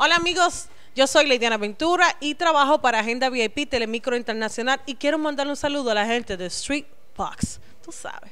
Hola amigos, yo soy Leidiana Ventura y trabajo para Agenda VIP Telemicro Internacional y quiero mandarle un saludo a la gente de Street Fox, Tú sabes.